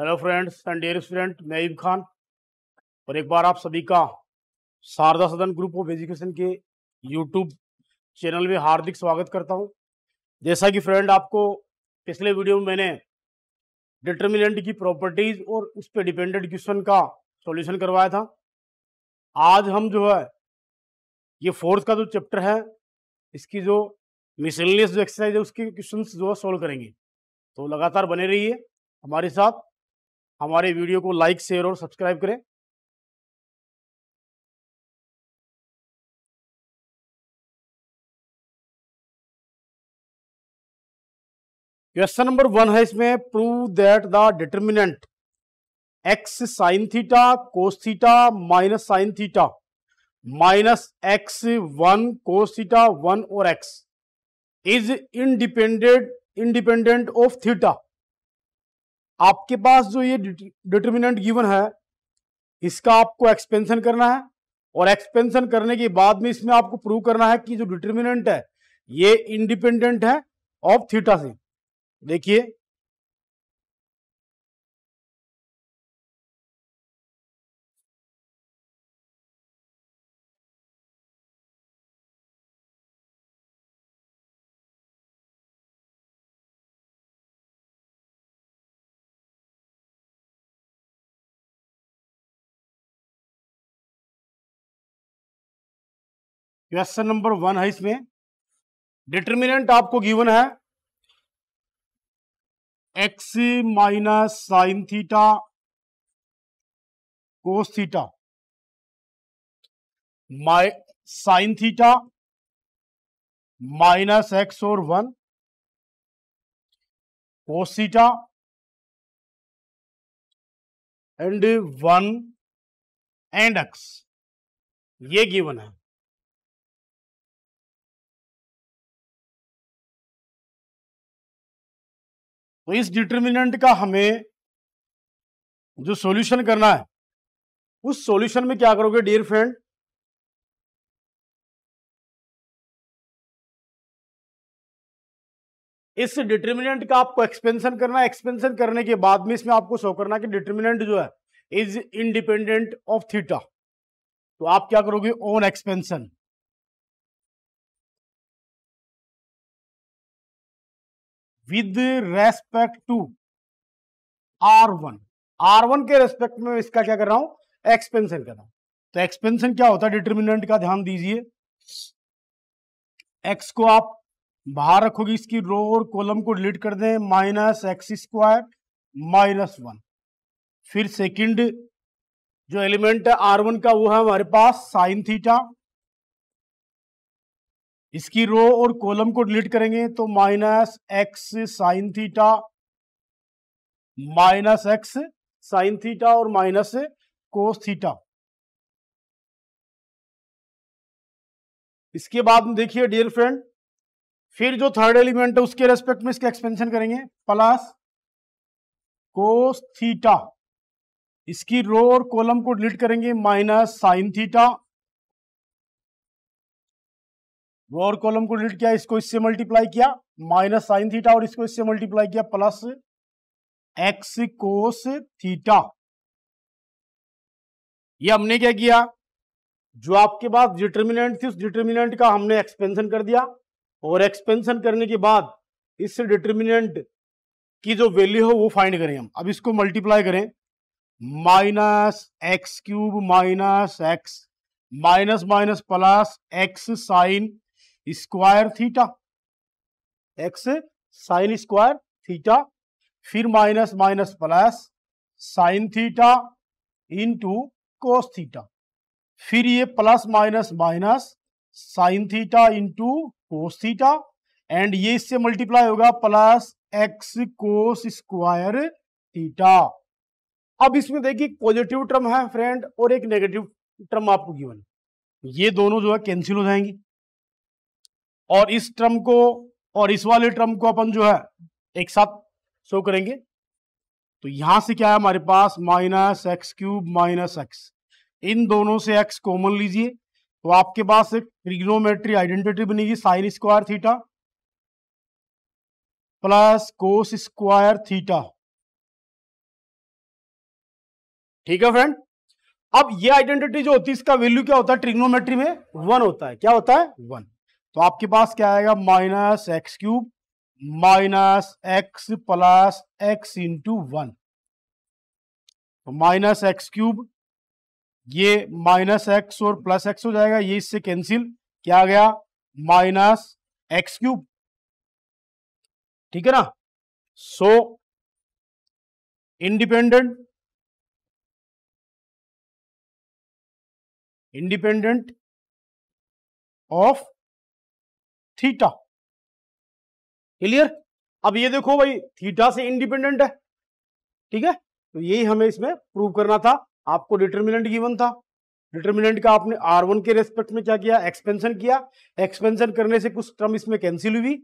hello friends and dear student मैं ईब खान और एक बार आप सभी का Sharda Sadan group of education के यूट्यूब चैनल में हार्दिक स्वागत करता हूं जैसा कि फ्रेंड आपको पिछले वीडियो में मैंने डिटर्मिनेंट की प्रॉपर्टीज और उस पर डिपेंडेंट क्वेश्चन का सॉल्यूशन करवाया था आज हम जो है ये फोर्थ का जो चैप्टर है इसकी जो मिसलिनियस जो एक्सरसाइज है उसके क्वेश्चन जो है सॉल्व करेंगे तो लगातार बने रहिए हमारे साथ हमारे वीडियो को लाइक शेयर और सब्सक्राइब करें क्वेश्चन नंबर वन है इसमें prove that the determinant x sine theta cos theta minus sine theta minus x one cos theta one और x is independent independent of theta आपके पास जो ये डिटर्मिनेंट गिवन है इसका आपको एक्सपेंशन करना है और एक्सपेंशन करने के बाद में इसमें आपको प्रूव करना है कि जो डिटर्मिनेंट है ये इंडिपेंडेंट है ऑफ थीटा से देखिए क्वेश्चन नंबर वन है इसमें डिटर्मिनेंट आपको गिवन है x minus sine theta cos theta minus sine theta minus x और one cos theta and one and x ये गिवन है तो इस डिटर्मिनेंट का हमें जो सॉल्यूशन करना है उस सॉल्यूशन में क्या करोगे डियर फ्रेंड इस डिटर्मिनेंट का आपको एक्सपेंशन करना है एक्सपेंशन करने के बाद में इसमें आपको शो करना कि डिटर्मिनेंट जो है इज इंडिपेंडेंट ऑफ थीटा तो आप क्या करोगे on expansion with respect to R one R one के रेस्पेक्ट में इसका क्या कर रहा हूं एक्सपेंशन कर रहा हूं तो एक्सपेंशन क्या होता है डिटर्मिनेंट का ध्यान दीजिए एक्स को आप बाहर रखोगे इसकी रो और कॉलम को डिलीट कर दें minus x square minus one फिर सेकंड जो एलिमेंट है आर वन का वो है हमारे पास साइन थीटा इसकी रो और कॉलम को डिलीट करेंगे तो minus x sine theta minus x sine theta और माइनस कोस थीटा इसके बाद में देखिए डियर फ्रेंड फिर जो थर्ड एलिमेंट है उसके रेस्पेक्ट में इसका एक्सपेंशन करेंगे प्लस कोस थीटा इसकी रो और कॉलम को डिलीट करेंगे माइनस साइन थीटा और कॉलम को डिलीट किया इसको इससे मल्टीप्लाई किया माइनस साइन थीटा और इसको इससे मल्टीप्लाई किया प्लस एक्स कोस थीटा ये हमने क्या किया जो आपके पास डिटर्मिनेंट थी उस डिटर्मिनेंट का हमने एक्सपेंशन कर दिया और एक्सपेंशन करने के बाद इस डिटर्मिनेंट की जो वैल्यू हो वो फाइंड करें हम अब इसको मल्टीप्लाई करें minus x cube minus x minus minus plus x sine square theta x sine square theta फिर minus minus plus sine theta into cos theta फिर ये plus minus minus sine theta into cos theta and ये इससे multiply होगा plus x cos square theta अब इसमें देखिए positive term है फ्रेंड और एक नेगेटिव टर्म आपको गिवन ये दोनों जो है कैंसिल हो जाएंगी और इस ट्रम को और इस वाले ट्रम को अपन जो है एक साथ शो करेंगे तो यहां से क्या है हमारे पास minus x cube minus x इन दोनों से एक्स कॉमन लीजिए तो आपके पास एक ट्रिग्नोमेट्री आइडेंटिटी बनेगी sine square theta plus cos square theta ठीक है फ्रेंड अब ये आइडेंटिटी जो होती है इसका वैल्यू क्या होता है ट्रिग्नोमेट्री में वन होता है क्या होता है वन तो आपके पास क्या आएगा minus x cube minus x plus x into one तो माइनस एक्स क्यूब ये माइनस एक्स और प्लस एक्स हो जाएगा ये इससे कैंसिल क्या आ गया माइनस एक्स क्यूब ठीक है ना so independent independent of theta clear अब ये देखो भाई थीटा से इंडिपेंडेंट है ठीक है तो यही हमें इसमें प्रूव करना था आपको डिटर्मिनेंट गिवन था डिटर्मिनेंट का आपने आर वन के रेस्पेक्ट में क्या किया एक्सपेंशन किया एक्सपेंशन करने से कुछ टर्म इसमें कैंसिल हुई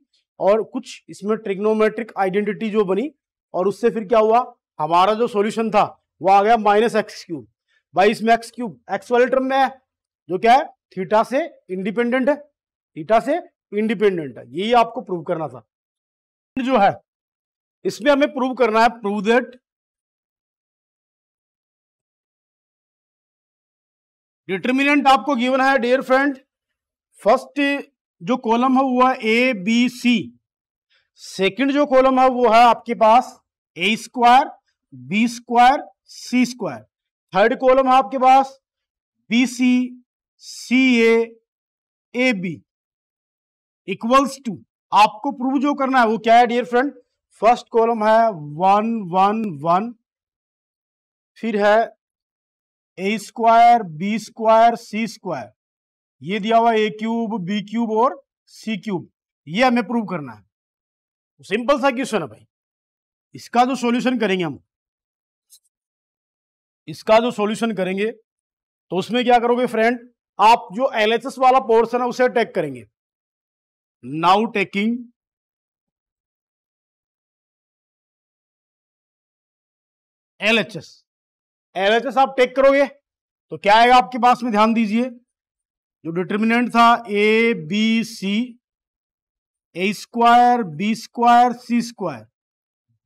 और कुछ इसमें ट्रिग्नोमेट्रिक आइडेंटिटी जो बनी और उससे फिर क्या हुआ हमारा जो सॉल्यूशन था वो आ गया माइनस एक्स क्यूब भाई इसमें एक्स क्यूब एक्स वाले टर्म में है जो क्या है थीटा से इंडिपेंडेंट है थीटा से इंडिपेंडेंट है यही आपको प्रूव करना था जो है इसमें हमें प्रूव करना है प्रूव दैट डिटर्मिनेंट आपको गिवन है डियर फ्रेंड फर्स्ट जो कॉलम है वो है ए बी सी सेकंड जो कॉलम है वो है आपके पास A square B square C square third column है आपके पास B C C A A B equals to आपको प्रूव जो करना है वो क्या है डियर फ्रेंड फर्स्ट कॉलम है वन वन वन फिर है A square B square C square ये दिया हुआ ए क्यूब बी क्यूब और सी क्यूब ये हमें प्रूव करना है सिंपल सा क्वेश्चन है भाई इसका जो सॉल्यूशन करेंगे हम इसका जो सॉल्यूशन करेंगे तो उसमें क्या करोगे फ्रेंड आप जो एलएचएस वाला पोर्शन है उसे अटैक करेंगे now taking LHS LHS आप टेक करोगे तो क्या आएगा आपके पास में ध्यान दीजिए जो डिटर्मिनेंट था A B C A square B square C square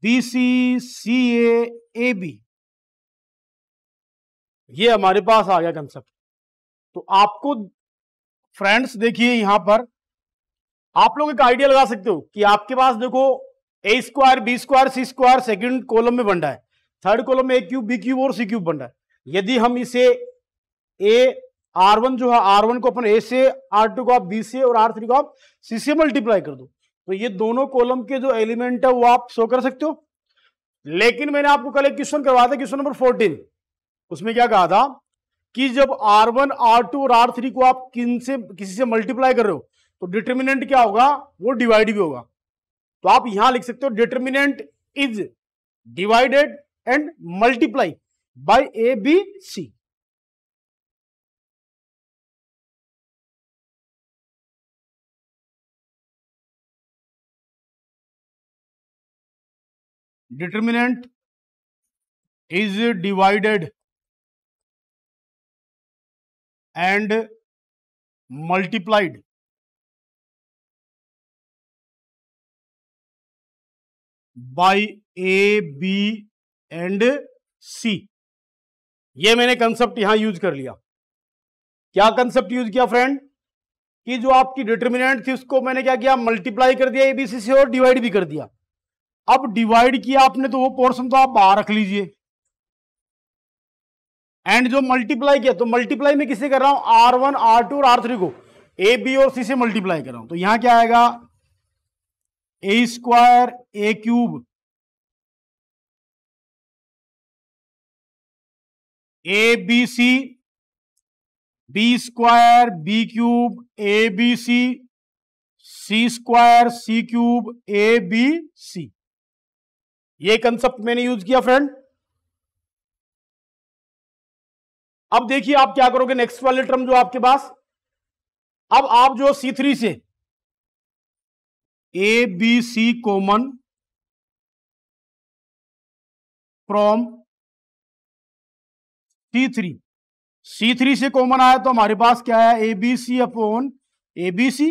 B C C A B ये हमारे पास आ गया कंसेप्ट तो आपको फ्रेंड्स देखिए यहां पर आप लोग एक आइडिया लगा सकते हो कि आपके पास देखो A square B square C square second column में बन रहा है थर्ड कॉलम में ए क्यूब बी क्यूब और सी क्यूब बन रहा है यदि हम इसे ए आर वन जो है आर वन को अपन ए से आर टू को आप बी से और आर थ्री को आप सी से मल्टीप्लाई कर दो तो ये दोनों कॉलम के जो एलिमेंट है वो आप शो कर सकते हो लेकिन मैंने आपको कल एक क्वेश्चन करवाया था क्वेश्चन नंबर फोर्टीन उसमें क्या कहा था कि जब आर वन आर टू और आर थ्री को आप किन से किसी से मल्टीप्लाई कर रहे हो तो डिटर्मिनेंट क्या होगा वो डिवाइड भी होगा तो आप यहां लिख सकते हो determinant is divided and multiply by A B C determinant is divided and multiplied by A B and C ये मैंने कंसेप्ट यहां यूज कर लिया क्या कंसेप्ट यूज किया फ्रेंड कि जो आपकी डिटर्मिनेंट थी उसको मैंने क्या किया मल्टीप्लाई कर दिया एबीसी से और डिवाइड भी कर दिया अब डिवाइड किया आपने तो वो पोर्शन तो आप बाहर रख लीजिए एंड जो मल्टीप्लाई किया तो मल्टीप्लाई में किसे कर रहा हूं आर वन आर टू और आर थ्री को ए बी और सी से मल्टीप्लाई कर रहा हूं तो यहां क्या आएगा A square A cube A B C B square B cube A B C C square C cube A B C ये कंसेप्ट मैंने यूज किया फ्रेंड अब देखिए आप क्या करोगे नेक्स्ट वाले टर्म जो आपके पास अब आप जो सी थ्री से A B C common from C three C three से कॉमन आया तो हमारे पास क्या है A B C upon A B C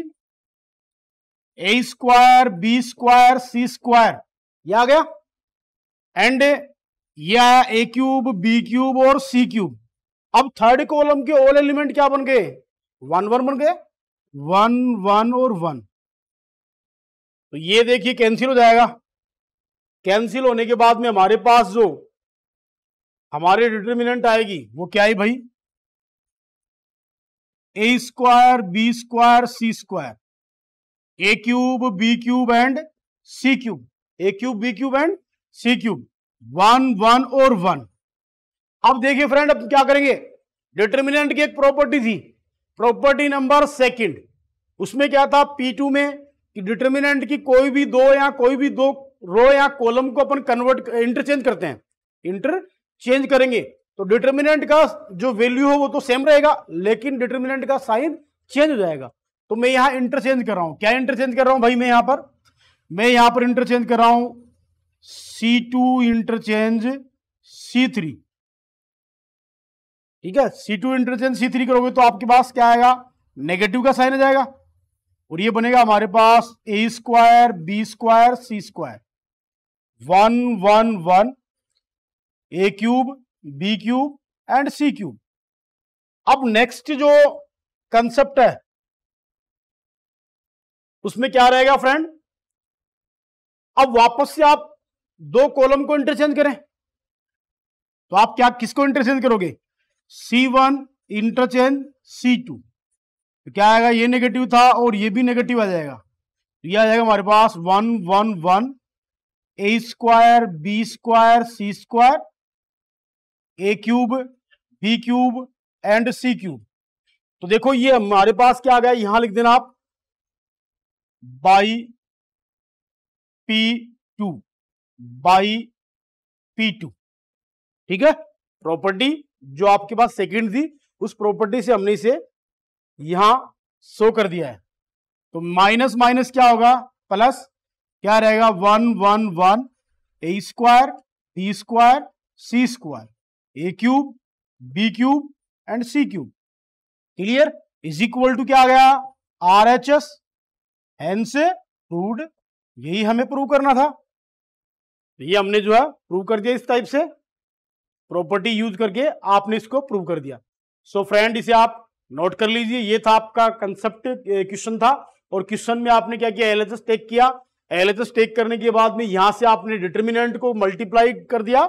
A square B square C square यह आ गया एंड या ए क्यूब बी क्यूब और सी क्यूब अब थर्ड कॉलम के ऑल एलिमेंट क्या बन गए वन वन बन गए वन वन और वन तो ये देखिए कैंसिल हो जाएगा कैंसिल होने के बाद में हमारे पास जो हमारे डिटर्मिनेंट आएगी वो क्या है भाई A square B square C square A cube B cube and C cube A cube B cube and C cube one one और वन अब देखिए फ्रेंड अब क्या करेंगे डिटर्मिनेंट की एक प्रॉपर्टी थी प्रॉपर्टी नंबर सेकंड उसमें क्या था पी टू में कि डिटर्मिनेंट की कोई भी दो या कोई भी दो रो या कॉलम को अपन कन्वर्ट इंटरचेंज करते हैं इंटरचेंज करेंगे तो डिटर्मिनेंट का जो वैल्यू हो वो तो सेम रहेगा लेकिन डिटर्मिनेंट का साइन चेंज हो जाएगा तो मैं यहां इंटरचेंज कर रहा हूं क्या इंटरचेंज कर रहा हूं भाई मैं यहां पर मैं यहां पर इंटरचेंज कर रहा हूं C two interchange C three ठीक है C two interchange C three करोगे तो आपके पास क्या आएगा नेगेटिव का साइन आ जाएगा और ये बनेगा हमारे पास A square B square C square one one one A cube B cube and C cube अब नेक्स्ट जो कंसेप्ट है उसमें क्या रहेगा फ्रेंड अब वापस से आप दो कॉलम को इंटरचेंज करें तो आप क्या किसको इंटरचेंज करोगे C one interchange C two तो क्या आएगा ये नेगेटिव था और ये भी नेगेटिव आ जाएगा तो ये आ जाएगा हमारे पास one one one A square B square C square A cube B cube and C cube तो देखो ये हमारे पास क्या आ गया यहां लिख देना आप by P two by P two ठीक है प्रॉपर्टी जो आपके पास सेकंड थी उस प्रॉपर्टी से हमने इसे यहां सो कर दिया है तो माइनस माइनस क्या होगा प्लस क्या रहेगा one one one A square B square C square A cube B cube and C cube clear is equal to क्या आ गया आर एच एस एन से रूड यही हमें प्रूव करना था तो ये हमने जो है प्रूव कर दिया इस टाइप से प्रॉपर्टी यूज करके आपने इसको प्रूव कर दिया सो so फ्रेंड इसे आप नोट कर लीजिए ये था आपका कंसेप्ट क्वेश्चन था और क्वेश्चन में आपने क्या किया एलएचएस टेक किया एलएचएस टेक करने के बाद में यहां से आपने डिटर्मिनेंट को मल्टीप्लाई कर दिया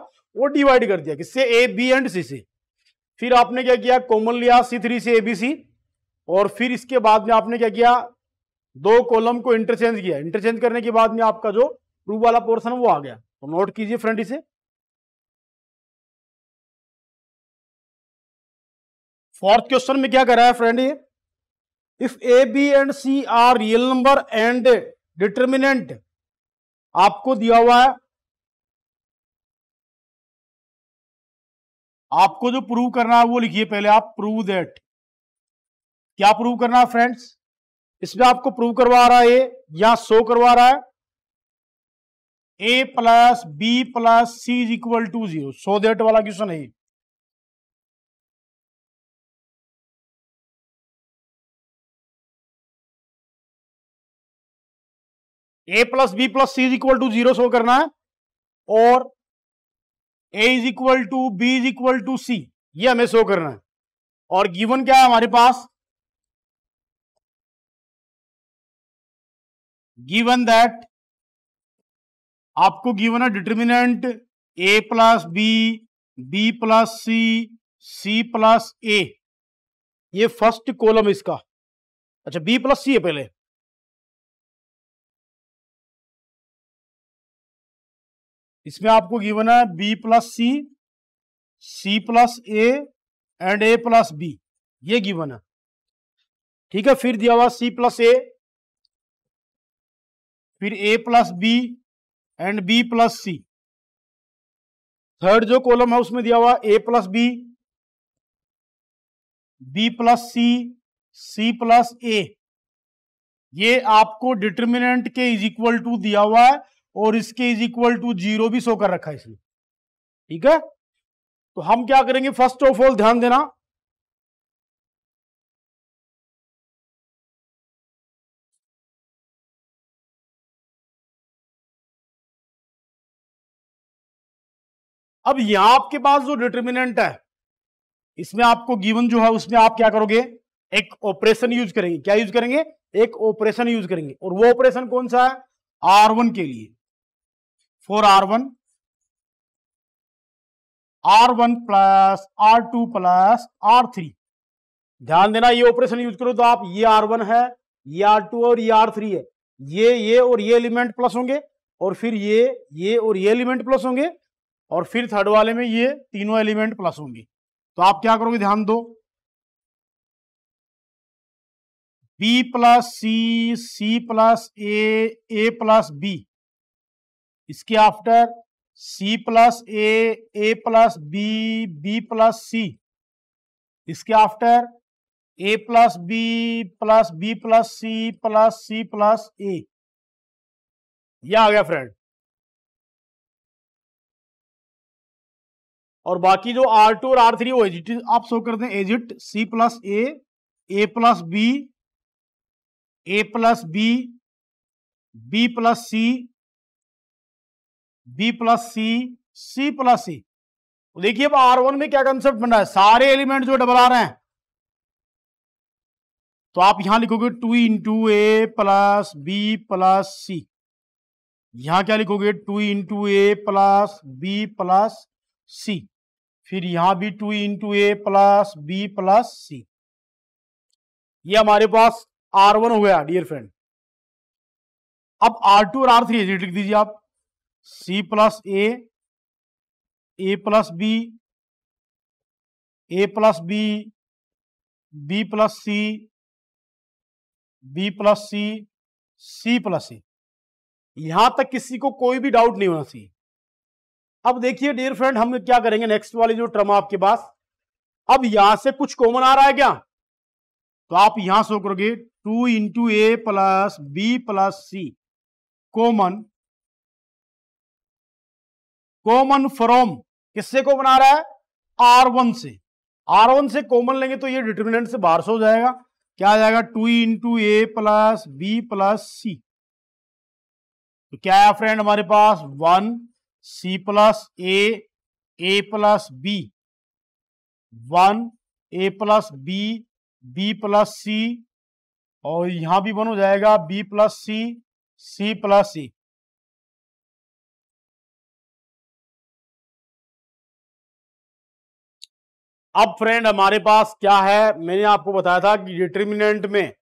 और डिवाइड कर दिया किससे ए बी एंड सी से फिर आपने क्या किया कॉमन लिया सी थ्री से ए बी सी और फिर इसके बाद में आपने क्या किया दो कॉलम को इंटरचेंज किया इंटरचेंज करने के बाद में आपका जो प्रूफ वाला पोर्सन वो आ गया तो नोट कीजिए फ्रेंड इसे फोर्थ क्वेश्चन में क्या कर रहा है फ्रेंड ये if A B and C are real number and determinant आपको दिया हुआ है आपको जो प्रूव करना है वो लिखिए पहले आप प्रूव दैट क्या प्रूव करना है फ्रेंड्स इसमें आपको प्रूव करवा रहा है या शो करवा रहा है A plus B plus C is equal to zero so that वाला क्वेश्चन है A plus B plus C is equal to zero show करना है और A is equal to B is equal to C ये हमें show करना है और गिवन क्या है हमारे पास गिवन दैट आपको गिवन है determinant A plus B B plus C C plus A ये फर्स्ट कॉलम इसका अच्छा बी प्लस सी है पहले इसमें आपको गिवन है B plus C C plus A and A plus B ये गिवन है ठीक है फिर दिया हुआ सी प्लस ए फिर A plus B and B plus C third जो कॉलम है उसमें दिया हुआ A plus B B plus C C plus A ये आपको डिटर्मिनेंट के इज इक्वल टू दिया हुआ है और इसके इज इक्वल टू जीरो भी सो कर रखा है इसमें ठीक है तो हम क्या करेंगे फर्स्ट ऑफ ऑल ध्यान देना अब यहां आपके पास जो डिटर्मिनेंट है इसमें आपको गिवन जो है उसमें आप क्या करोगे एक ऑपरेशन यूज करेंगे क्या यूज करेंगे एक ऑपरेशन यूज करेंगे और वो ऑपरेशन कौन सा है आर वन के लिए for R one R one plus R two plus R three ध्यान देना ये ऑपरेशन यूज करो तो आप ये आर वन है ये आर टू और ये आर थ्री है ये ये और ये एलिमेंट प्लस होंगे और फिर ये ये और ये एलिमेंट प्लस होंगे और फिर थर्ड वाले में ये तीनों एलिमेंट प्लस होंगे तो आप क्या करोगे ध्यान दो B plus C C plus A A plus B इसके after C plus A A plus B B plus C इसके after A plus B plus B plus C plus C plus A यह आ गया friend और बाकी जो R two और R three वो एजिट आप शो करते हैं as it C plus A A plus B A plus B B plus C B plus C C plus C देखिए अब आर वन में क्या कंसेप्ट बन रहा है सारे एलिमेंट जो डबल आ रहे हैं तो आप यहां लिखोगे two into A plus B plus C यहां क्या लिखोगे two into A plus B plus C फिर यहां भी two into A plus B plus C ये हमारे पास आर वन हो गया डियर फ्रेंड अब आर टू और आर थ्री लिख दीजिए आप C plus A A plus B A plus B B plus C B plus C C plus A यहां तक किसी को कोई भी डाउट नहीं होना चाहिए अब देखिए डियर फ्रेंड हम क्या करेंगे नेक्स्ट वाली जो टर्म आपके पास अब यहां से कुछ कॉमन आ रहा है क्या तो आप यहां से करोगे two into A plus B plus C common common from किससे को बना रहा है आर वन से आर वन से कॉमन लेंगे तो ये डिटर्मिनेंट से बाहर से हो जाएगा क्या आ जाएगा two into A plus B plus C तो क्या है फ्रेंड हमारे पास one C plus A A plus B one A plus B B plus C और यहां भी वन हो जाएगा B plus C C plus C अब फ्रेंड हमारे पास क्या है मैंने आपको बताया था कि डिटर्मिनेंट में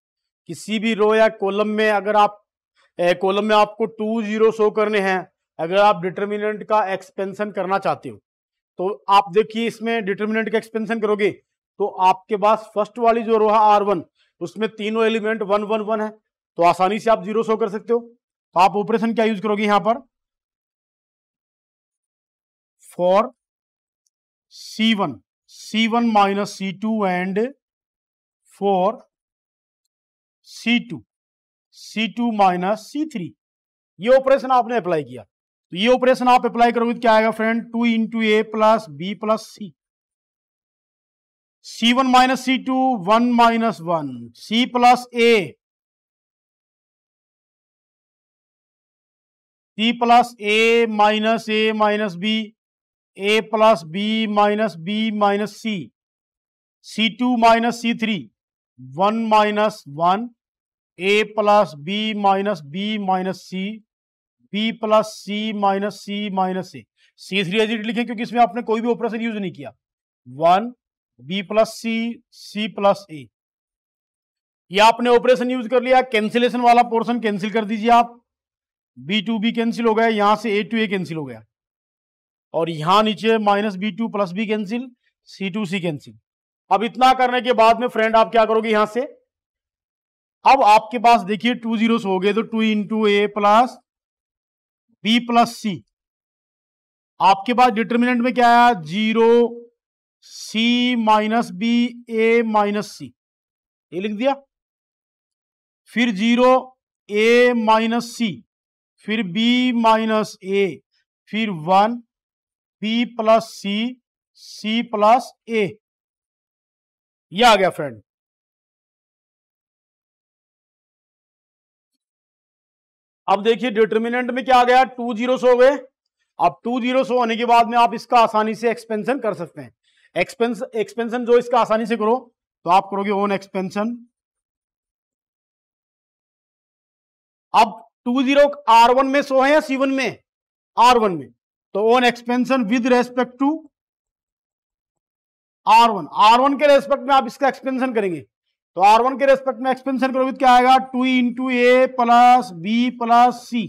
किसी भी रो या कॉलम में अगर आप कॉलम में आपको टू जीरो शो करने हैं अगर आप डिटर्मिनेंट का एक्सपेंशन करना चाहते हो तो आप देखिए इसमें डिटर्मिनेंट का एक्सपेंशन करोगे तो आपके पास फर्स्ट वाली जो रो है आर वन उसमें तीनों एलिमेंट वन वन वन है तो आसानी से आप जीरो शो कर सकते हो तो आप ऑपरेशन क्या यूज करोगे यहां पर for C one C1 minus C2 and C C2, C2 minus C3 ये ऑपरेशन आपने अप्लाई किया तो ये ऑपरेशन आप अप्लाई करोगे तो क्या आएगा friend two into A plus B plus C C one minus C two one minus one C plus A C plus A minus A minus B A plus B minus B minus C C two minus C three one minus one A plus B minus B minus C B plus C minus C minus A C three as it लिखे क्योंकि इसमें आपने कोई भी operation use नहीं किया one B plus C C plus A ये आपने ऑपरेशन यूज कर लिया कैंसिलेशन वाला पोर्शन कैंसिल कर दीजिए आप बी टू बी कैंसिल हो गया यहां से ए टू ए कैंसिल हो गया और यहां नीचे minus B two plus B cancel C two C cancel अब इतना करने के बाद में फ्रेंड आप क्या करोगे यहां से अब आपके पास देखिए टू जीरो हो गए तो two into A plus B plus C आपके पास डिटर्मिनेंट में क्या आया zero C minus B A minus C ये लिख दिया फिर जीरो ए माइनस सी फिर बी माइनस ए फिर one B plus C C plus A यह आ गया फ्रेंड अब देखिए डिटर्मिनेंट में क्या आ गया टू जीरो सो गए अब टू जीरो सो होने के बाद में आप इसका आसानी से एक्सपेंशन कर सकते हैं एक्सपेंस एक्सपेंशन जो इसका आसानी से करो तो आप करोगे ओन एक्सपेंशन अब टू जीरो आर वन में सो है या सी वन में आर वन में तो on expansion with respect to R one R one के रेस्पेक्ट में आप इसका एक्सपेंशन करेंगे तो आर वन के रेस्पेक्ट में एक्सपेंशन करोगे तो क्या आएगा two into A plus B plus C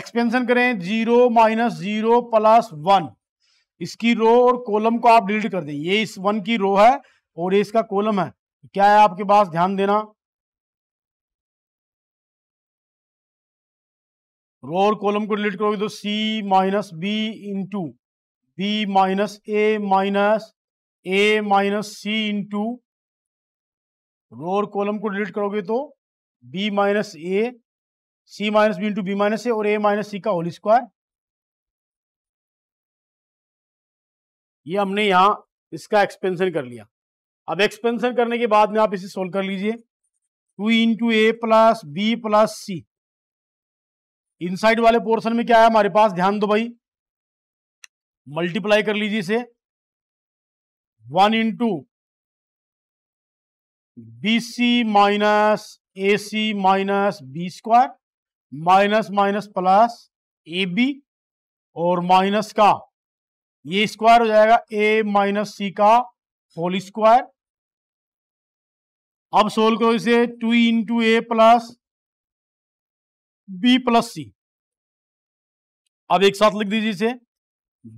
expansion करें zero minus zero plus one इसकी रो और कॉलम को आप डिलीट कर दें ये इस वन की रो है और ये इसका कॉलम है क्या है आपके पास ध्यान देना रोर कॉलम को डिलीट करोगे तो C minus B into B minus A minus A minus C into row or column को डिलीट करोगे तो B minus A C minus B into B minus A और ए माइनस सी का whole square ये हमने यहां इसका एक्सपेंशन कर लिया अब एक्सपेंशन करने के बाद में आप इसे सोल्व कर लीजिए two into A plus B plus C inside वाले पोर्शन में क्या है हमारे पास ध्यान दो भाई मल्टीप्लाई कर लीजिए इसे one into B C minus A C minus B square minus minus plus A B और माइनस का ये स्क्वायर हो जाएगा ए माइनस सी का होल स्क्वायर अब सोल्व करो इसे two into A plus B plus C अब एक साथ लिख दीजिए इसे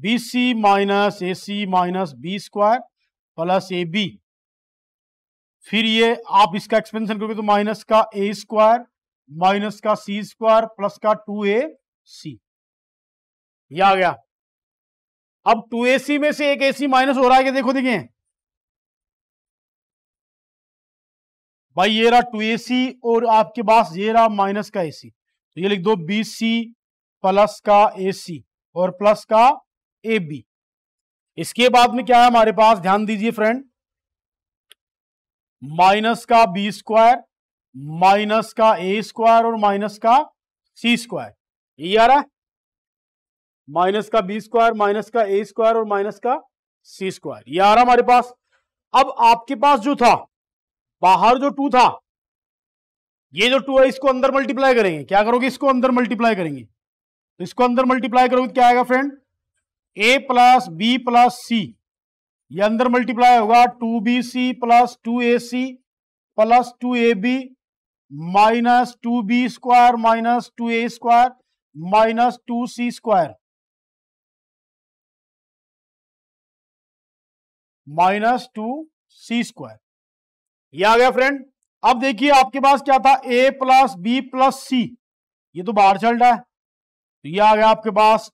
B C minus A C minus B square plus A B फिर ये आप इसका एक्सपेंशन करोगे तो माइनस का ए स्क्वायर माइनस का सी स्क्वायर प्लस का टू ए सी ये आ गया अब टू ए सी में से एक ए सी माइनस हो रहा है कि देखो देखिए भाई ये रहा टू ए सी और आपके पास ये रहा माइनस का ए सी तो ये लिख दो बी सी प्लस का ए सी और प्लस का ए बी इसके बाद में क्या है हमारे पास ध्यान दीजिए फ्रेंड माइनस का बी स्क्वायर माइनस का ए स्क्वायर और माइनस का सी स्क्वायर ये आ रहा है माइनस का बी स्क्वायर माइनस का ए स्क्वायर और माइनस का सी स्क्वायर ये आ रहा हमारे पास अब आपके पास जो था बाहर जो टू था ये जो टू है इसको अंदर मल्टीप्लाई करेंगे क्या करोगे इसको अंदर मल्टीप्लाई करेंगे तो इसको अंदर मल्टीप्लाई करोगे तो क्या आएगा friend A plus B plus C ये अंदर मल्टीप्लाई होगा two B C plus two A C plus two A B minus two B square minus two A square minus two C square minus two C square ये आ गया friend अब देखिए आपके पास क्या था A plus B plus C ये तो बाहर चल रहा है तो ये आ गया आपके पास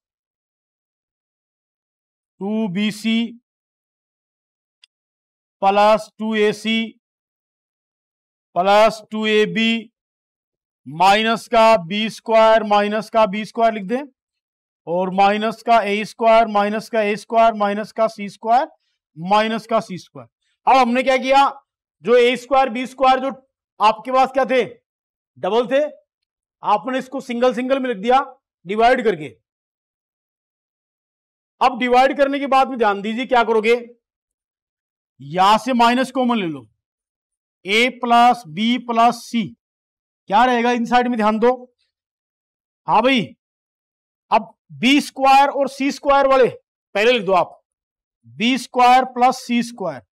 two B C plus two A C plus two A B minus का बी स्क्वायर माइनस का बी स्क्वायर लिख दें और माइनस का ए स्क्वायर माइनस का ए स्क्वायर माइनस का सी स्क्वायर माइनस का सी स्क्वायर अब हमने क्या किया जो ए स्क्वायर बी स्क्वायर जो आपके पास क्या थे डबल थे आपने इसको सिंगल सिंगल में लिख दिया डिवाइड करके अब डिवाइड करने के बाद में ध्यान दीजिए क्या करोगे यहां से माइनस कॉमन ले लो A plus B plus C क्या रहेगा इन साइड में ध्यान दो हाँ भाई अब बी स्क्वायर और सी स्क्वायर वाले पहले लिख दो आप B square plus C square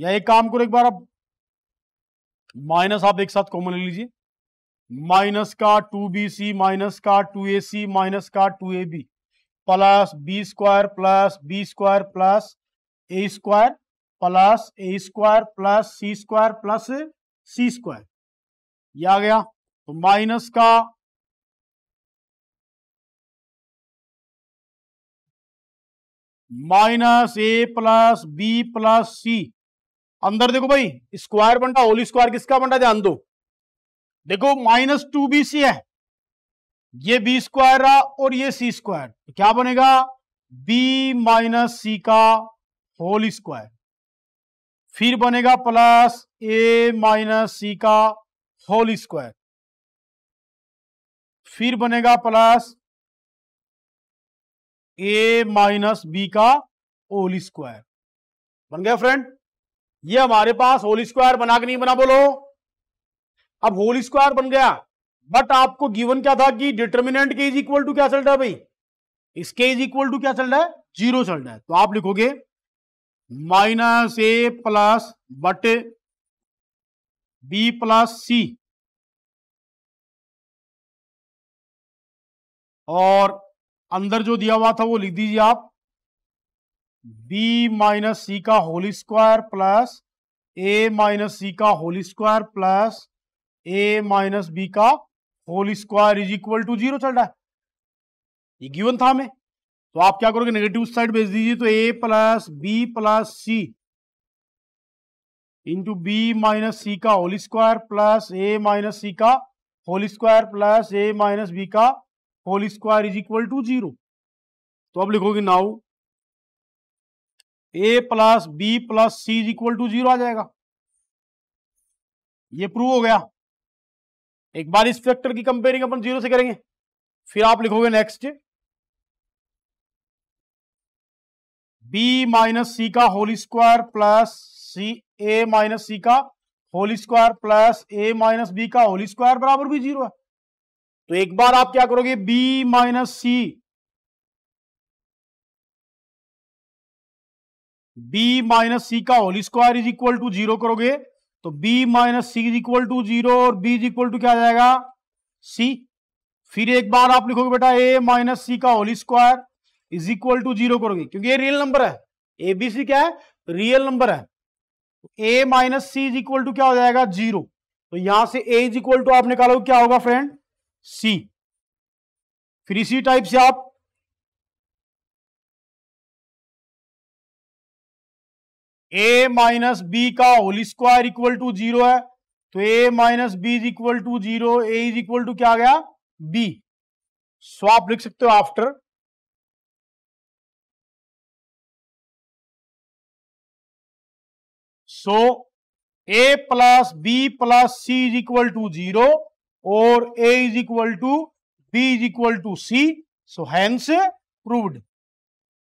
या एक काम करो एक बार आप माइनस आप एक साथ कॉमन ले लीजिए माइनस का टू बी सी माइनस का टू ए सी माइनस का two A B plus B square plus B square plus A square plus A square plus C square plus C square ये आ गया तो minus का minus A plus B plus C अंदर देखो भाई square बनता होली स्क्वायर किसका बनता ध्यान दो देखो माइनस टू बी सी है ये बी स्क्वायर रहा और ये सी स्क्वायर तो क्या बनेगा बी माइनस सी का होल स्क्वायर फिर बनेगा प्लस ए माइनस सी का होल स्क्वायर फिर बनेगा प्लस ए माइनस बी का होल स्क्वायर बन गया फ्रेंड ये हमारे पास होल स्क्वायर बना के नहीं बना बोलो अब होल स्क्वायर बन गया बट आपको गिवन क्या था कि डिटर्मिनेंट के इज इक्वल टू क्या चल रहा है भाई इसके इज इक्वल टू क्या चल रहा है जीरो चल रहा है तो आप लिखोगे minus A plus but B plus C और अंदर जो दिया हुआ था वो लिख दीजिए आप बी माइनस सी का whole square plus A minus C का whole square plus A minus B का whole square is equal to zero चल रहा है ये गिवन था हमें तो आप क्या करोगे नेगेटिव साइड भेज दीजिए तो A plus B plus C into B minus C का whole square plus A minus C का whole square plus A minus B का whole square is equal to zero तो अब लिखोगे now A plus B plus C is equal to zero आ जाएगा ये prove हो गया एक बार इस फैक्टर की कंपेयरिंग अपन जीरो से करेंगे फिर आप लिखोगे नेक्स्ट बी माइनस सी का whole square plus C A minus C का whole square plus A minus B का होल स्क्वायर बराबर भी जीरो है तो एक बार आप क्या करोगे B minus C b minus C का whole square is equal to zero करोगे तो b minus C is equal to zero और b इज इक्वल टू क्या आ जाएगा c फिर एक बार आप लिखोगे बेटा a माइनस सी का whole square is equal to zero करोगे क्योंकि ये रियल नंबर है ए बी सी क्या है रियल नंबर है तो a minus C is equal to क्या हो जाएगा जीरो तो यहां से a इज इक्वल टू आप निकालोगे क्या होगा फ्रेंड c फिर इसी टाइप से आप ए माइनस बी का whole square equal to zero है तो A minus B is equal to zero A is equal to क्या आ गया बी सो आप लिख सकते हो after so A plus B plus C is equal to zero और A is equal to B is equal to C so hence proved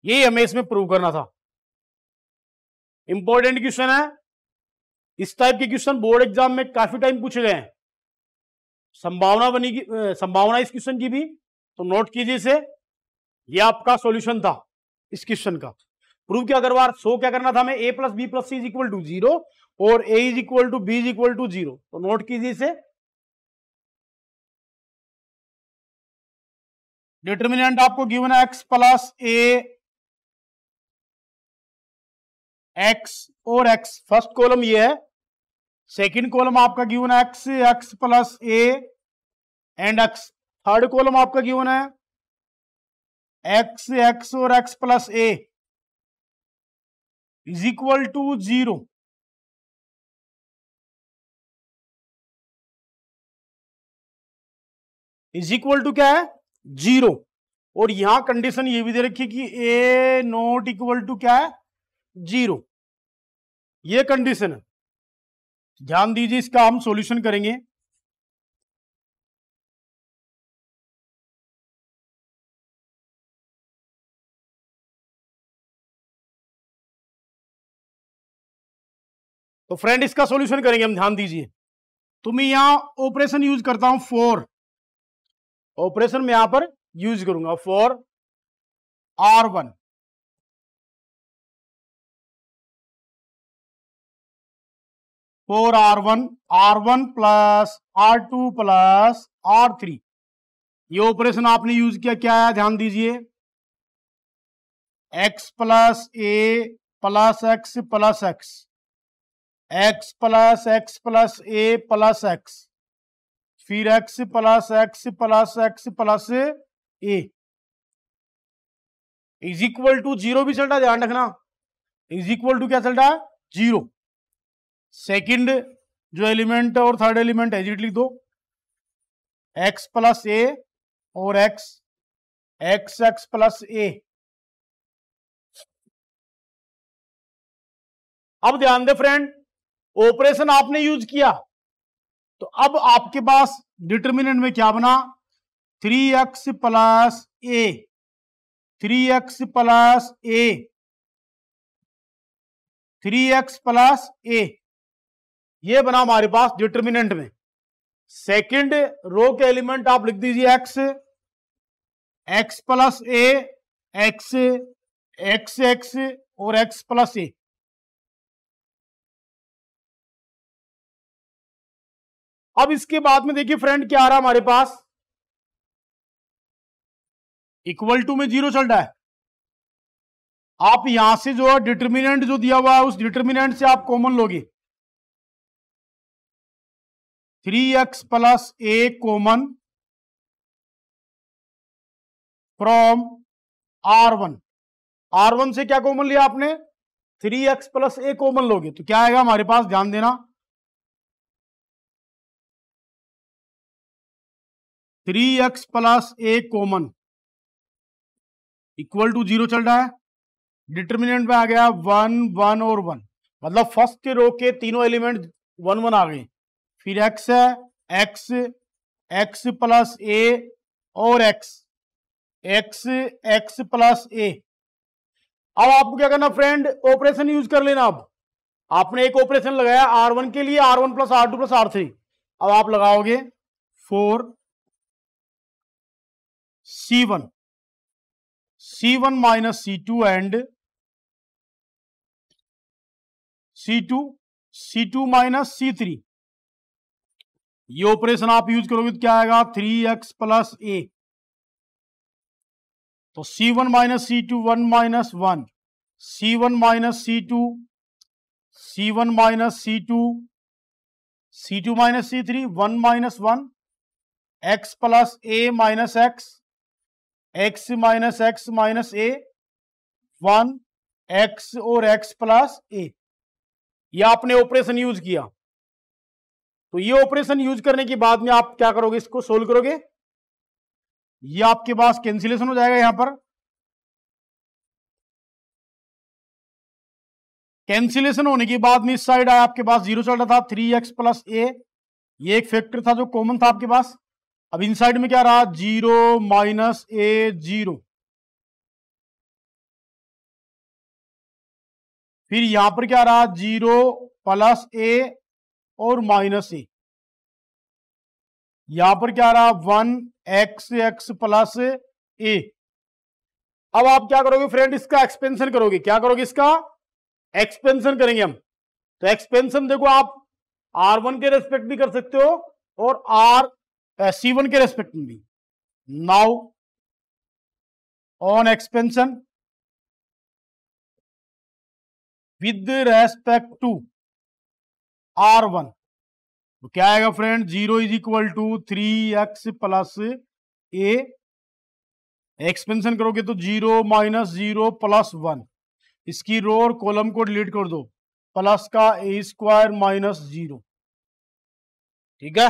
यही हमें इसमें प्रूव करना था इंपॉर्टेंट क्वेश्चन है इस टाइप के क्वेश्चन बोर्ड एग्जाम में काफी टाइम पूछे गए हैं संभावना बनी संभावना इस क्वेश्चन की भी तो नोट कीजिए इसे ये आपका सॉल्यूशन था इस क्वेश्चन का प्रूव क्या करवा सो क्या करना था हमें A plus B plus C is equal to zero और A is equal to B is equal to zero तो नोट कीजिए इसे डिटर्मिनेंट आपको गिवन है एक्स प्लस ए एक्स और एक्स फर्स्ट कॉलम ये है सेकंड कॉलम आपका क्यों है X X plus A and X third column आपका क्यों है एक्स एक्स और X plus A is equal to zero is equal to क्या है जीरो और यहां कंडीशन ये भी दे रखी कि ए नॉट इक्वल टू क्या है जीरो ये कंडीशन है ध्यान दीजिए इसका हम सॉल्यूशन करेंगे तो फ्रेंड इसका सॉल्यूशन करेंगे हम ध्यान दीजिए तो मैं यहां ऑपरेशन यूज करता हूं फोर ऑपरेशन में यहां पर यूज करूंगा for R one for R one R one plus R two plus R three ये ऑपरेशन आपने यूज किया क्या है ध्यान दीजिए X plus A plus X plus X X plus X plus A plus X फिर X plus X plus X plus A is equal to zero भी चल रहा है ध्यान रखना इज इक्वल टू क्या चल रहा है जीरो सेकंड जो एलिमेंट है और थर्ड एलिमेंट है लिख दो एक्स प्लस ए और X X X plus A अब ध्यान दे फ्रेंड ऑपरेशन आपने यूज किया तो अब आपके पास डिटर्मिनेंट में क्या बना three X plus A three X plus A three X plus A ये बना हमारे पास डिटर्मिनेंट में सेकंड रो के एलिमेंट आप लिख दीजिए X X plus A X X X और एक्स प्लस ए अब इसके बाद में देखिए फ्रेंड क्या आ रहा है हमारे पास इक्वल टू में जीरो चल रहा है आप यहां से जो है डिटर्मिनेंट जो दिया हुआ है उस डिटर्मिनेंट से आप कॉमन लोगे three X plus A common from R one R one से क्या कॉमन लिया आपने three X plus A common लोगे तो क्या आएगा हमारे पास ध्यान देना three X plus A common equal to zero चल रहा है डिटर्मिनेंट में आ गया वन वन और वन मतलब फर्स्ट रो के तीनों एलिमेंट वन वन आ गए फिर x है x x प्लस ए और x x x plus A अब आपको क्या करना फ्रेंड ऑपरेशन यूज कर लेना अब आपने एक ऑपरेशन लगाया आर वन के लिए R one plus R two plus R three अब आप लगाओगे for C one C one minus C two and C two C two minus C three ये ऑपरेशन आप यूज करोगे तो क्या आएगा थ्री एक्स प्लस ए तो C one minus C two one minus one C one minus C two C one minus C two C two minus C three one minus one x plus A minus X X minus x minus A one X और X plus A ये आपने operation use किया तो ये operation use करने के बाद में आप क्या करोगे इसको सोल्व करोगे ये आपके पास कैंसिलेशन हो जाएगा यहां पर कैंसिलेशन होने के बाद में इस साइड आया आपके पास जीरो चल रहा था थ्री एक्स प्लस ए ये एक फैक्टर था जो कॉमन था आपके पास अब इन साइड में क्या रहा जीरो माइनस ए जीरो फिर यहां पर क्या रहा जीरो प्लस ए और माइनस ए यहां पर क्या रहा one X X plus A अब आप क्या करोगे फ्रेंड इसका एक्सपेंशन करोगे क्या करोगे इसका एक्सपेंशन करेंगे हम तो एक्सपेंशन देखो आप आर वन के रेस्पेक्ट भी कर सकते हो और आर सी वन के रेस्पेक्ट में भी now on expansion with respect to R one तो क्या आएगा friend zero is equal to three X plus A expansion करोगे तो zero minus zero plus one इसकी रो और कॉलम को डिलीट कर दो प्लस का ए स्क्वायर माइनस जीरो ठीक है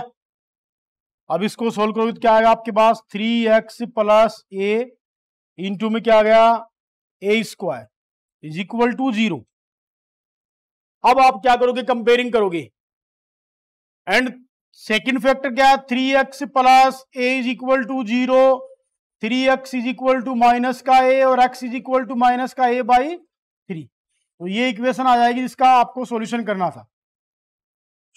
अब इसको सोल्व करोगे तो क्या आएगा आपके पास three X plus A into में क्या आ गया A square is equal to zero अब आप क्या करोगे कंपेयरिंग करोगे एंड सेकेंड फैक्टर क्या है three X plus A is equal to zero three X is equal to minus का ए और x is equal to minus का ए बाई थ्री तो ये इक्वेशन आ जाएगी जिसका आपको सॉल्यूशन करना था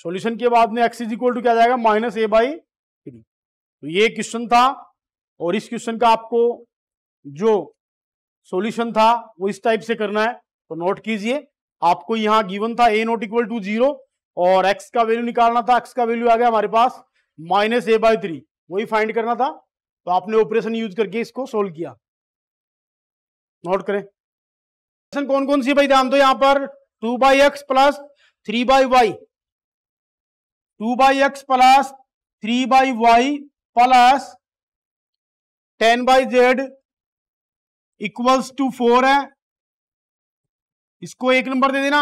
सॉल्यूशन के बाद में एक्स इज इक्वल टू क्या जाएगा माइनस ए बाई थ्री तो ये क्वेश्चन था और इस क्वेश्चन का आपको जो सॉल्यूशन था वो इस टाइप से करना है तो नोट कीजिए आपको यहां गिवन था A not equal to zero और एक्स का वैल्यू निकालना था एक्स का वैल्यू आ गया हमारे पास माइनस ए बाय थ्री वही फाइंड करना था तो आपने ऑपरेशन यूज करके इसको सोल्व किया नोट करें ऑपरेशन कौन कौन सी भाई ध्यान दो यहां पर two by X plus three by Y two by X plus three by Y plus ten by Z equals to four है इसको एक नंबर दे देना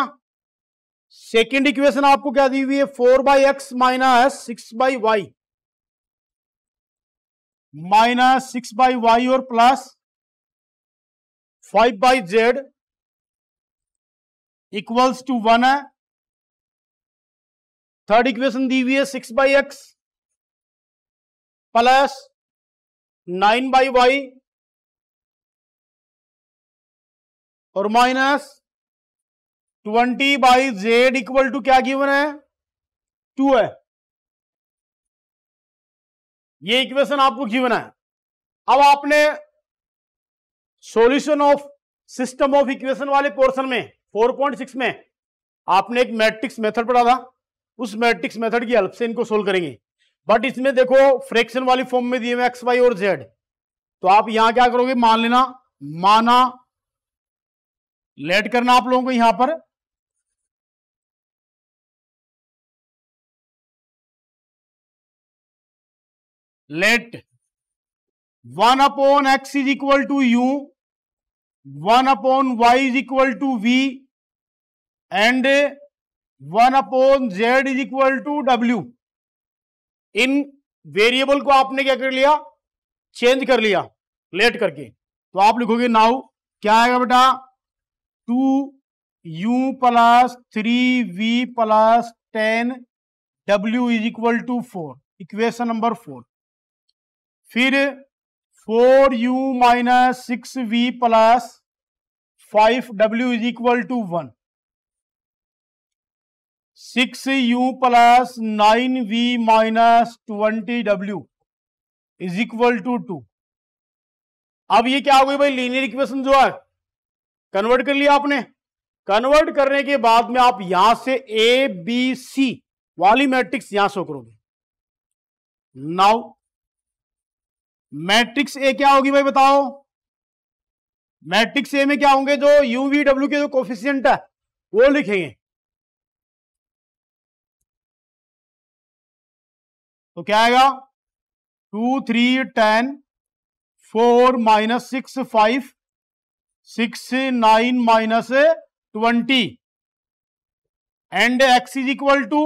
सेकेंड इक्वेशन आपको क्या दी हुई है four by X minus six by Y minus six by Y और plus five by Z equals to one है थर्ड इक्वेशन दी हुई है six by X plus nine by Y और minus twenty by Z equal to क्या given है two है ये इक्वेशन आपको गिवन है अब आपने solution of system of equation वाले पोर्शन में 4.6 में आपने एक मैट्रिक्स मेथड पढ़ा था उस मैट्रिक्स मेथड की हेल्प से इनको सोल्व करेंगे बट इसमें देखो फ्रैक्शन वाली फॉर्म में दिए हुए एक्स वाई और जेड तो आप यहां क्या करोगे मान लेना माना लेट करना आप लोगों को यहां पर let one upon X is equal to U one upon Y is equal to V and one upon Z is equal to W इन वेरिएबल को आपने क्या कर लिया चेंज कर लिया लेट करके तो आप लिखोगे नाउ क्या आएगा बेटा two U plus three V plus ten W is equal to four equation number four फिर four U minus six V plus five W is equal to one six U plus nine V minus twenty W is equal to two अब ये क्या हो गई भाई linear equation जो है convert कर लिया आपने कन्वर्ट करने के बाद में आप यहां से ए बी सी वाली मैट्रिक्स यहां शो करोगे नाउ मैट्रिक्स ए क्या होगी भाई बताओ मैट्रिक्स ए में क्या होंगे जो यू वी डब्ल्यू के जो कोफिशियंट है वो लिखेंगे तो क्या आएगा two three ten four minus six five six nine minus twenty and X is equal to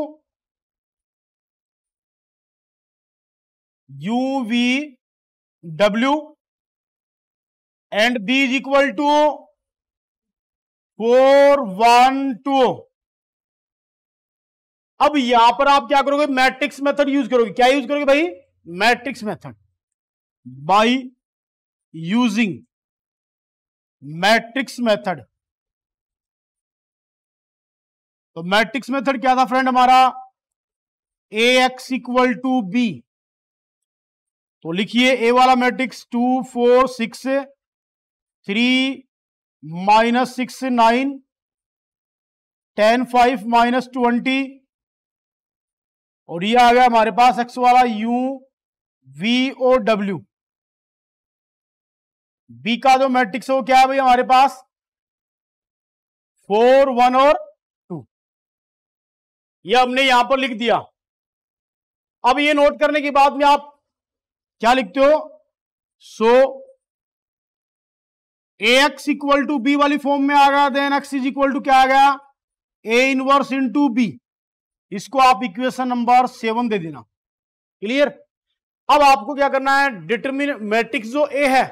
U V W and d is equal to 412 अब यहां पर आप क्या करोगे मैट्रिक्स मेथड यूज करोगे क्या यूज करोगे भाई matrix method by using matrix method तो मैट्रिक्स मेथड क्या था फ्रेंड हमारा A X equal to B तो लिखिए ए वाला matrix two four six three minus six nine ten five minus twenty और ये आ गया हमारे पास एक्स वाला यू वी ओ डब्ल्यू बी का जो मैट्रिक्स है वो क्या है भाई हमारे पास फोर वन और टू ये हमने यहां पर लिख दिया अब ये नोट करने के बाद में आप क्या लिखते हो so A X equal to B वाली फॉर्म में आ गया then X is equal to क्या आ गया A inverse into B इसको आप इक्वेशन नंबर सेवन दे देना क्लियर अब आपको क्या करना है डिटर्मिनेंट मैट्रिक्स जो ए है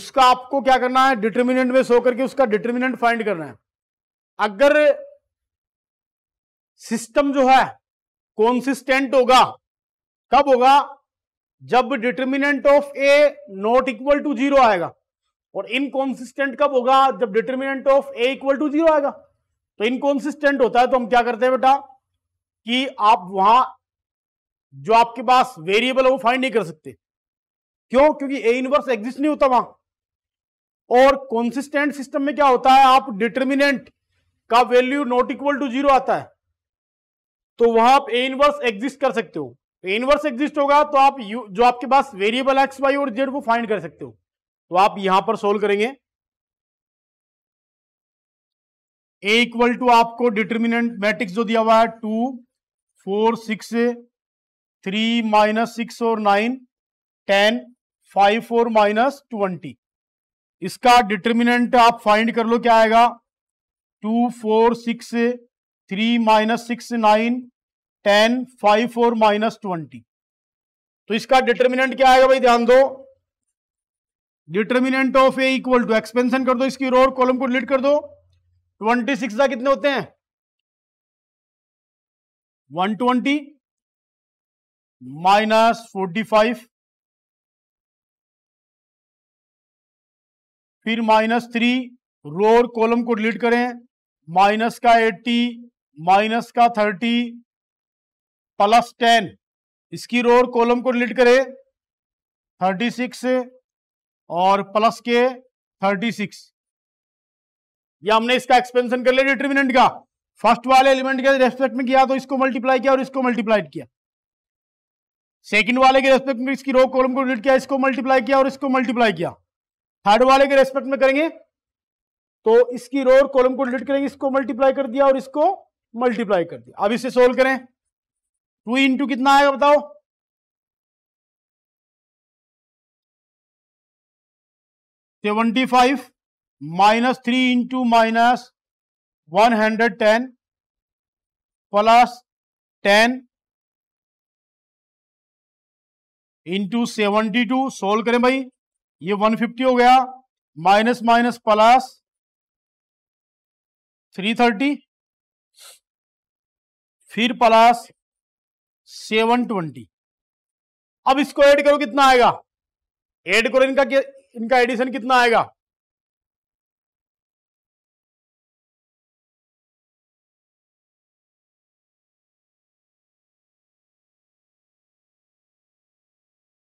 उसका आपको क्या करना है डिटर्मिनेंट में सो करके उसका डिटर्मिनेंट फाइंड करना है अगर सिस्टम जो है कॉन्सिस्टेंट होगा कब होगा जब determinant of A not equal to zero आएगा और इनकॉन्सिस्टेंट कब होगा जब determinant of A equal to zero आएगा तो इनकॉन्सिस्टेंट होता है तो हम क्या करते हैं बेटा कि आप वहां जो आपके पास वेरिएबल है वो फाइंड नहीं कर सकते क्यों क्योंकि ए इनवर्स एग्जिस्ट नहीं होता वहां और कॉन्सिस्टेंट सिस्टम में क्या होता है आप डिटर्मिनेंट का value not equal to zero आता है तो वहां आप ए इनवर्स एग्जिस्ट कर सकते हो तो इनवर्स एग्जिस्ट होगा तो आप यू जो आपके पास वेरिएबल एक्स वाई और जेड को फाइंड कर सकते हो तो आप यहां पर सोल्व करेंगे ए इक्वल टू आपको डिटर्मिनेंट मैट्रिक्स जो दिया हुआ है two four six three minus six और nine ten five four minus twenty इसका डिटर्मिनेंट आप फाइंड कर लो क्या आएगा two four six three minus six nine ten five four minus twenty तो इसका डिटर्मिनेंट क्या आएगा भाई ध्यान दो determinant of A equal to expansion कर दो इसकी और कॉलम को डिलीट कर दो ट्वेंटी सिक्स कितने होते हैं one twenty minus forty five फिर माइनस थ्री रो और कॉलम को डिलीट करें माइनस का एट्टी माइनस का थर्टी प्लस टेन इसकी रोड कॉलम को डिलीट करें थर्टी सिक्स और प्लस के थर्टी सिक्स या हमने इसका एक्सपेंशन कर लिया डिटर्मिनेंट का फर्स्ट वाले एलिमेंट के रेस्पेक्ट में किया तो इसको मल्टीप्लाई किया और इसको मल्टीप्लाइड किया सेकंड वाले के रेस्पेक्ट में इसकी रो कॉलम को डिलीट किया इसको मल्टीप्लाई किया और इसको मल्टीप्लाई किया थर्ड वाले के रेस्पेक्ट में करेंगे तो इसकी रो और कॉलम को डिलीट करेंगे इसको मल्टीप्लाई कर दिया और इसको मल्टीप्लाई कर दिया अब इसे सोल्व करें टू इंटू कितना आएगा बताओ seventy five minus three into minus one hundred ten plus ten into seventy two solve करें भाई ये वन फिफ्टी हो गया minus minus plus three thirty फिर प्लस सेवन ट्वेंटी अब इसको ऐड करो कितना आएगा ऐड करो इनका इनका एडिशन कितना आएगा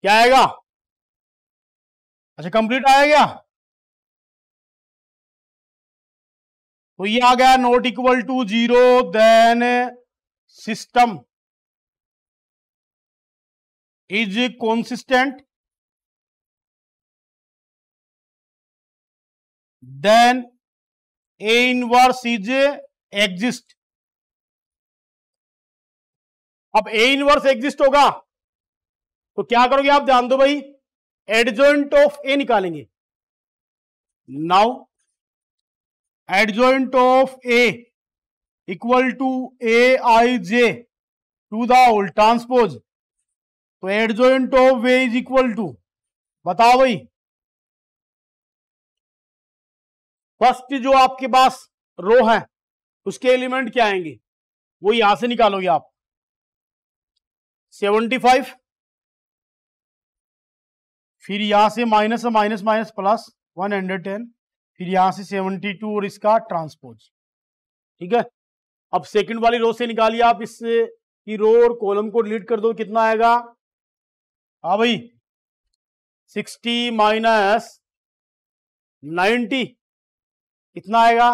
क्या आएगा अच्छा कंप्लीट आया क्या तो ये आ गया not equal to zero then system is consistent then A inverse is exist अब ए इनवर्स एग्जिस्ट होगा तो क्या करोगे आप ध्यान दो भाई एडजॉइंट ऑफ ए निकालेंगे now adjoint of A equal to A I J to the whole transpose तो एडजोइंट ऑफ वे इज इक्वल टू बताओ भाई फर्स्ट जो आपके पास रो है उसके एलिमेंट क्या आएंगे वो यहां से निकालोगे आप सेवेंटी फाइव फिर यहां से minus minus minus plus one hundred ten फिर यहां से सेवनटी टू और इसका ट्रांसपोज ठीक है अब सेकंड वाली रो से निकालिए आप इससे कि रो और कॉलम को डिलीट कर दो कितना आएगा हा भाई सिक्सटी माइनस नाइन्टी कितना आएगा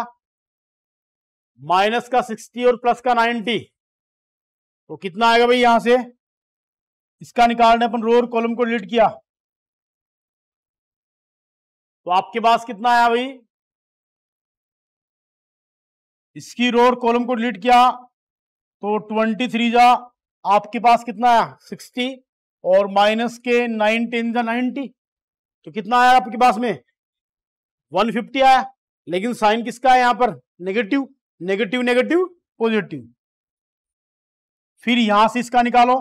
माइनस का सिक्सटी और प्लस का नाइन्टी तो कितना आएगा भाई यहां से इसका निकालने अपन रोर कॉलम को डिलीट किया तो आपके पास कितना आया भाई इसकी रोर कॉलम को डिलीट किया तो ट्वेंटी थ्री जा आपके पास कितना आया सिक्सटी और माइनस के नाइन टेन जा नाइनटी तो कितना आया आपके पास में वन फिफ्टी आया लेकिन साइन किसका है यहां पर नेगेटिव नेगेटिव नेगेटिव पॉजिटिव फिर यहां से इसका निकालो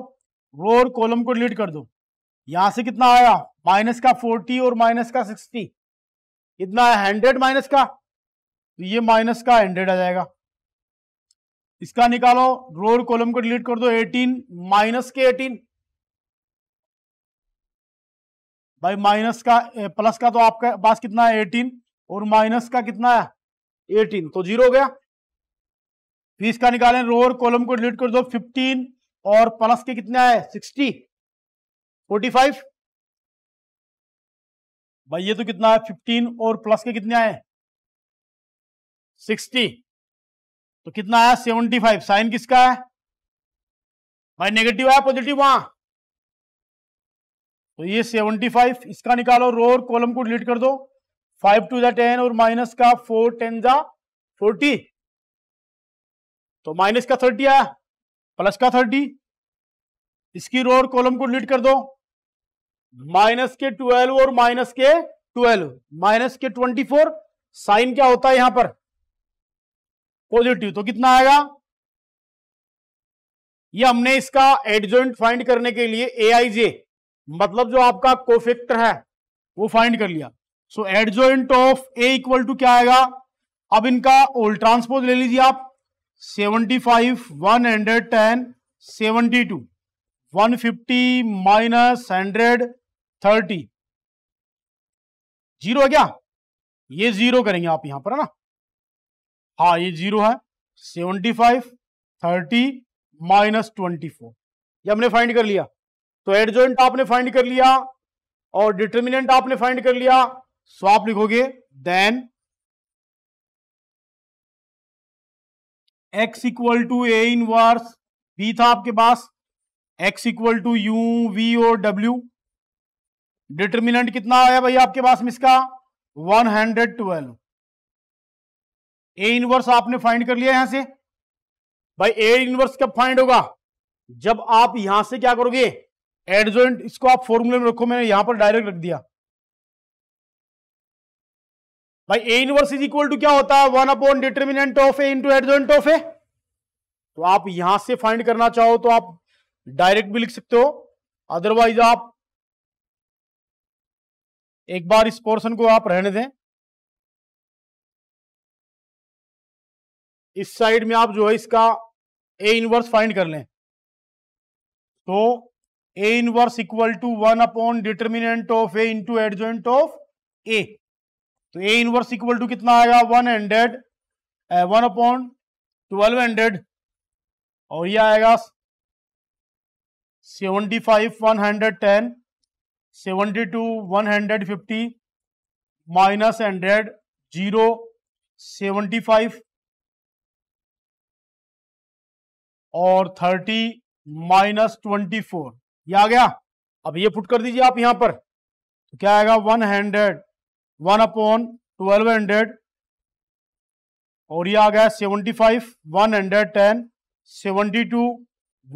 रो और कॉलम को डिलीट कर दो यहां से कितना आया माइनस का फोर्टी और माइनस का सिक्सटी कितना है हंड्रेड माइनस का तो ये माइनस का हंड्रेड आ जाएगा इसका निकालो रो और कॉलम को डिलीट कर दो एटीन माइनस के एटीन भाई माइनस का प्लस का तो आपके पास कितना है एटीन और माइनस का कितना है एटीन तो जीरो हो गया फीस का निकालें रो और कॉलम को डिलीट कर दो फिफ्टीन और प्लस के कितना है सिक्सटी फोर्टी फाइव भाई ये तो कितना है फिफ्टीन और प्लस के कितने आए सिक्सटी तो कितना आया सेवेंटी फाइव साइन किसका है भाई नेगेटिव आया पॉजिटिव वहां तो ये 75 इसका निकालो रो और कॉलम को डिलीट कर दो 5 टू द टेन और माइनस का 4 टेन जा 40 तो माइनस का 30 आया प्लस का 30 इसकी रो और कॉलम को डिलीट कर दो माइनस के 12 और माइनस के 12 माइनस के 24 साइन क्या होता है यहां पर पॉजिटिव तो कितना आएगा ये हमने इसका एडजॉइंट फाइंड करने के लिए ए आई जे मतलब जो आपका कोफेक्टर है वो फाइंड कर लिया so adjoint of A equal to क्या आएगा अब इनका ओल्ड ट्रांसपोज ले लीजिए आप 75 two one fifty minus hundred thirty zero है क्या ये जीरो करेंगे आप यहां पर है ना हाँ ये जीरो है 75 30 माइनस ट्वेंटी फोर ये हमने फाइंड कर लिया तो एडजॉइंट आपने फाइंड कर लिया और डिटर्मिनेंट आपने फाइंड कर लिया सो आप लिखोगे then X equal to A inverse B था आपके पास X equal to U V और डब्ल्यू डिटर्मिनेंट कितना आया भाई आपके पास में इसका ट्वेल्व ए इनवर्स आपने फाइंड कर लिया यहां से भाई ए इनवर्स कब फाइंड होगा जब आप यहां से क्या करोगे एडजोइंट इसको आप फॉर्मूले में रखो मैंने यहां पर डायरेक्ट रख दिया भाई A inverse is equal to क्या होता है one upon determinant of A into adjoint of A तो आप यहां से फाइंड करना चाहो तो आप डायरेक्ट भी लिख सकते हो अदरवाइज आप एक बार इस पोर्शन को आप रहने दें इस साइड में आप जो है इसका ए इनवर्स फाइंड कर लें तो A inverse equal to one upon determinant of A into adjoint of A तो ए इनवर्स इक्वल टू कितना आएगा one hundred one upon twelve hundred और ये आएगा seventy five one hundred ten seventy two one hundred fifty minus hundred zero seventy five और thirty minus twenty four ये आ गया अब ये पुट कर दीजिए आप यहां पर तो क्या आएगा one hundred one upon twelve hundred और ये आ गया seventy five one hundred ten seventy two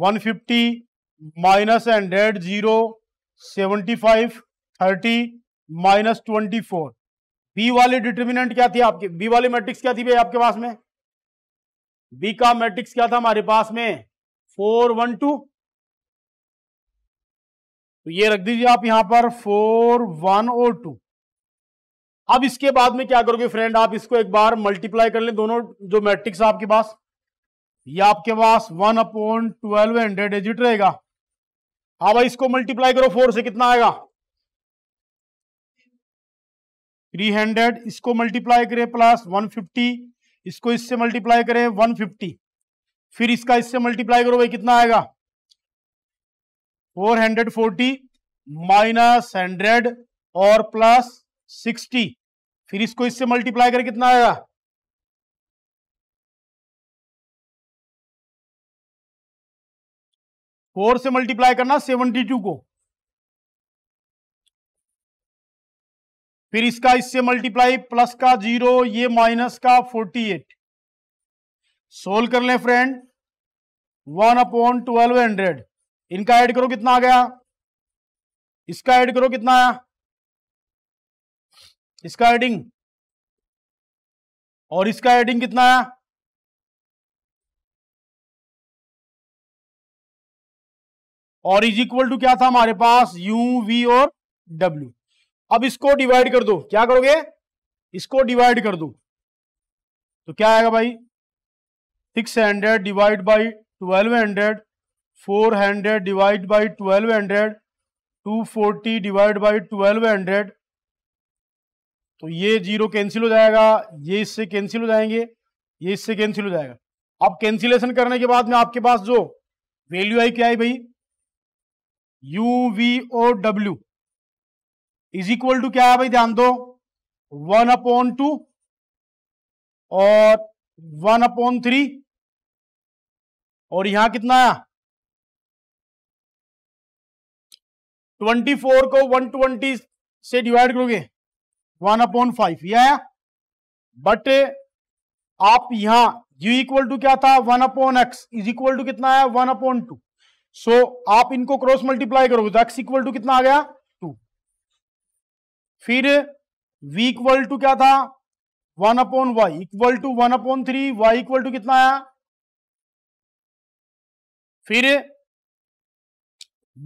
one fifty minus hundred zero seventy five thirty minus twenty four B वाले डिटर्मिनेंट क्या थी आपके बी वाले मैट्रिक्स क्या थी भाई आपके पास में बी का मैट्रिक्स क्या था हमारे पास में फोर वन टू तो ये रख दीजिए आप यहां पर फोर वन और टू अब इसके बाद में क्या करोगे फ्रेंड आप इसको एक बार मल्टीप्लाई कर ले दोनों जो मैट्रिक्स आपके पास ये आपके पास one upon twelve hundred as it रहेगा हाँ भाई इसको मल्टीप्लाई करो फोर से कितना आएगा थ्री हंड्रेड इसको मल्टीप्लाई करें प्लस वन फिफ्टी इसको इससे मल्टीप्लाई करें वन फिफ्टी फिर इसका इससे मल्टीप्लाई करो भाई कितना आएगा 440 हंड्रेड फोर्टी माइनस हंड्रेड और प्लस सिक्सटी फिर इसको इससे मल्टीप्लाई करके कितना आएगा फोर से मल्टीप्लाई करना सेवेंटी टू को फिर इसका इससे मल्टीप्लाई प्लस का जीरो ये माइनस का फोर्टी एट सोल्व कर लें friend one upon twelve hundred इनका ऐड करो कितना आ गया इसका ऐड करो कितना आया इसका एडिंग और इसका एडिंग कितना आया और इज इक्वल टू क्या था हमारे पास यू वी और डब्ल्यू अब इसको डिवाइड कर दो क्या करोगे इसको डिवाइड कर दो तो क्या आएगा भाई six hundred divide by twelve hundred four hundred divide by twelve hundred two forty divide by twelve hundred तो ये जीरो कैंसिल हो जाएगा ये इससे कैंसिल हो जाएंगे ये इससे कैंसिल हो जाएगा अब कैंसिलेशन करने के बाद में आपके पास जो वैल्यू आई क्या है भाई यू वी ओ डब्ल्यू इज इक्वल टू क्या है भाई ध्यान दो वन अपॉन टू और वन अपॉन थ्री और यहां कितना आया ट्वेंटी फोर को वन ट्वेंटी से डिवाइड करोगे वन अपॉन फाइव यह आया बट आप यहां यू इक्वल टू क्या था one upon X is equal to कितना आया वन अपॉन टू सो आप इनको क्रॉस मल्टीप्लाई करोगे तो एक्स इक्वल टू कितना आ गया टू फिर v इक्वल टू क्या था one upon Y equal to one upon three Y equal to कितना आया फिर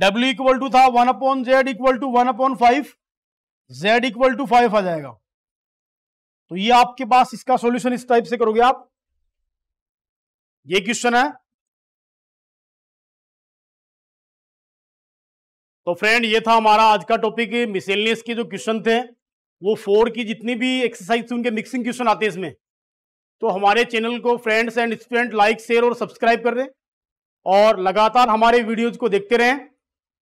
डब्ल्यू इक्वल टू था one upon Z equal to one upon five Z equal to five आ जाएगा तो ये आपके पास इसका सॉल्यूशन इस टाइप से करोगे आप ये क्वेश्चन है तो फ्रेंड ये था हमारा आज का टॉपिक मिसेलियस के जो क्वेश्चन थे वो फोर की जितनी भी एक्सरसाइज थी उनके मिक्सिंग क्वेश्चन आते हैं इसमें तो हमारे चैनल को friends and student like share और सब्सक्राइब कर दें और लगातार हमारे वीडियोज को देखते रहें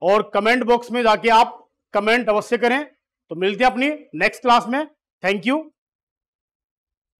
और कमेंट बॉक्स में जाके आप कमेंट अवश्य करें तो मिलते हैं अपनी नेक्स्ट क्लास में थैंक यू